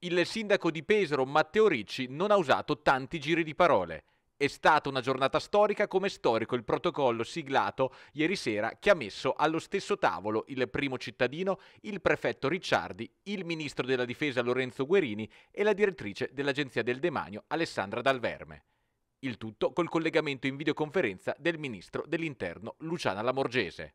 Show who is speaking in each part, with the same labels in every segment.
Speaker 1: Il sindaco di Pesaro Matteo Ricci non ha usato tanti giri di parole. È stata una giornata storica come storico il protocollo siglato ieri sera che ha messo allo stesso tavolo il primo cittadino, il prefetto Ricciardi, il ministro della difesa Lorenzo Guerini e la direttrice dell'Agenzia del Demanio Alessandra Dalverme. Il tutto col collegamento in videoconferenza del ministro dell'Interno Luciana Lamorgese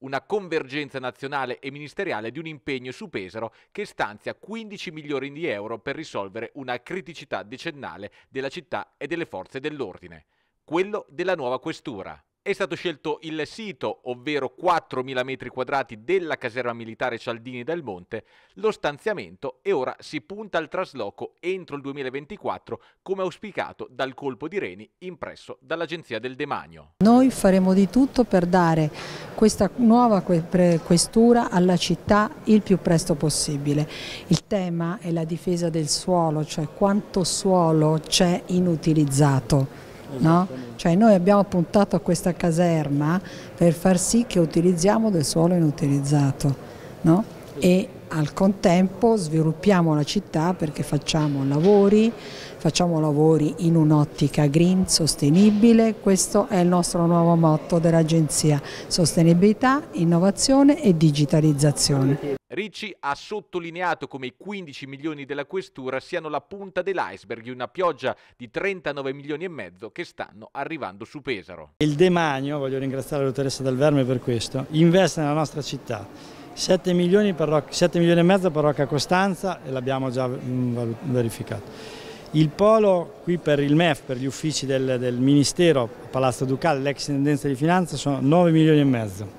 Speaker 1: una convergenza nazionale e ministeriale di un impegno su Pesaro che stanzia 15 milioni di euro per risolvere una criticità decennale della città e delle forze dell'ordine, quello della nuova questura. È stato scelto il sito, ovvero 4.000 metri quadrati della caserma militare Cialdini del Monte, lo stanziamento e ora si punta al trasloco entro il 2024 come auspicato dal colpo di Reni impresso dall'Agenzia del Demanio.
Speaker 2: Noi faremo di tutto per dare questa nuova questura alla città il più presto possibile. Il tema è la difesa del suolo, cioè quanto suolo c'è inutilizzato. No? Cioè noi abbiamo puntato a questa caserma per far sì che utilizziamo del suolo inutilizzato no? e, al contempo sviluppiamo la città perché facciamo lavori, facciamo lavori in un'ottica green, sostenibile, questo è il nostro nuovo motto dell'Agenzia, sostenibilità, innovazione e digitalizzazione.
Speaker 1: Ricci ha sottolineato come i 15 milioni della questura siano la punta dell'iceberg di una pioggia di 39 milioni e mezzo che stanno arrivando su Pesaro.
Speaker 3: Il demanio, voglio ringraziare la dottoressa Del Verme per questo, investe nella nostra città 7 milioni, per, 7 milioni e mezzo per Rocca Costanza e l'abbiamo già mm, verificato. Il polo qui per il MEF, per gli uffici del, del Ministero, Palazzo Ducale, l'ex tendenza di finanza sono 9 milioni e mezzo.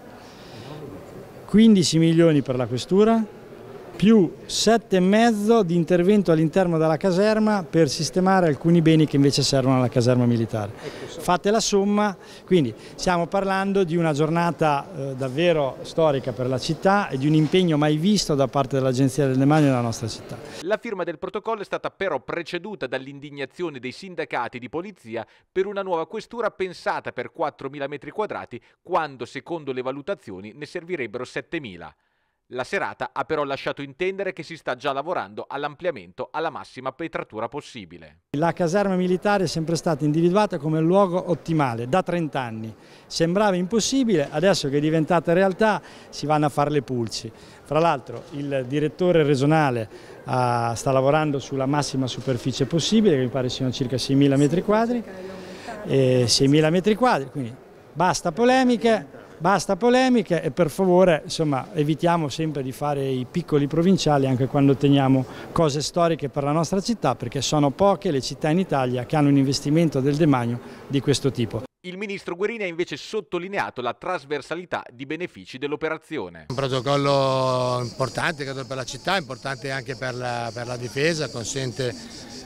Speaker 3: 15 milioni per la Questura, più 7,5 di intervento all'interno della caserma per sistemare alcuni beni che invece servono alla caserma militare. Fate la somma, quindi stiamo parlando di una giornata eh, davvero storica per la città e di un impegno mai visto da parte dell'Agenzia del Demanio della nostra città.
Speaker 1: La firma del protocollo è stata però preceduta dall'indignazione dei sindacati di polizia per una nuova questura pensata per 4.000 metri quadrati quando secondo le valutazioni ne servirebbero 7.000. La serata ha però lasciato intendere che si sta già lavorando all'ampliamento alla massima petratura possibile.
Speaker 3: La caserma militare è sempre stata individuata come luogo ottimale da 30 anni. Sembrava impossibile, adesso che è diventata realtà si vanno a fare le pulci. Fra l'altro il direttore regionale uh, sta lavorando sulla massima superficie possibile, che mi pare siano circa 6.000 metri quadri, 6.000 eh, metri quadri, quindi basta polemiche, Basta polemiche e per favore insomma, evitiamo sempre di fare i piccoli provinciali anche quando otteniamo cose storiche per la nostra città perché sono poche le città in Italia che hanno un investimento del demanio di questo tipo.
Speaker 1: Il ministro Guerini ha invece sottolineato la trasversalità di benefici dell'operazione.
Speaker 4: Un protocollo importante
Speaker 1: credo, per la città, importante
Speaker 4: anche per la, per la difesa, consente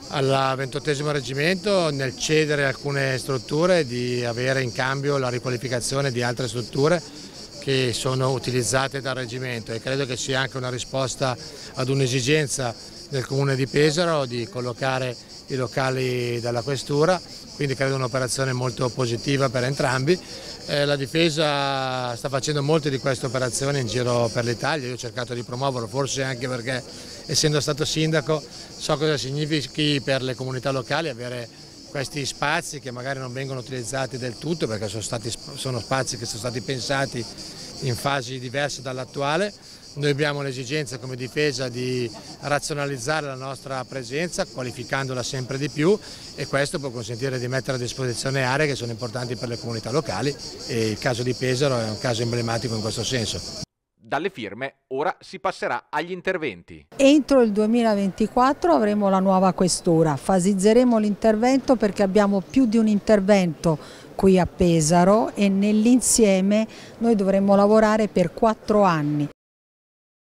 Speaker 4: al 28 reggimento nel cedere alcune strutture di avere in cambio la riqualificazione di altre strutture che sono utilizzate dal reggimento e credo che sia anche una risposta ad un'esigenza del comune di Pesaro di collocare i locali della questura, quindi credo un'operazione molto positiva per entrambi. Eh, la difesa sta facendo molte di queste operazioni in giro per l'Italia, io ho cercato di promuoverlo, forse anche perché essendo stato sindaco so cosa significhi per le comunità locali avere questi spazi che magari non vengono utilizzati del tutto perché sono, stati, sono spazi che sono stati pensati in fasi diverse dall'attuale noi abbiamo l'esigenza come difesa di razionalizzare la nostra presenza qualificandola sempre di più e questo può consentire di mettere a disposizione aree che sono importanti per le comunità locali e il caso di Pesaro è un caso
Speaker 1: emblematico in questo senso. Dalle firme ora si passerà agli interventi.
Speaker 4: Entro
Speaker 2: il 2024 avremo la nuova questura, fasizzeremo l'intervento perché abbiamo più di un intervento qui a Pesaro e nell'insieme noi dovremo lavorare per quattro anni.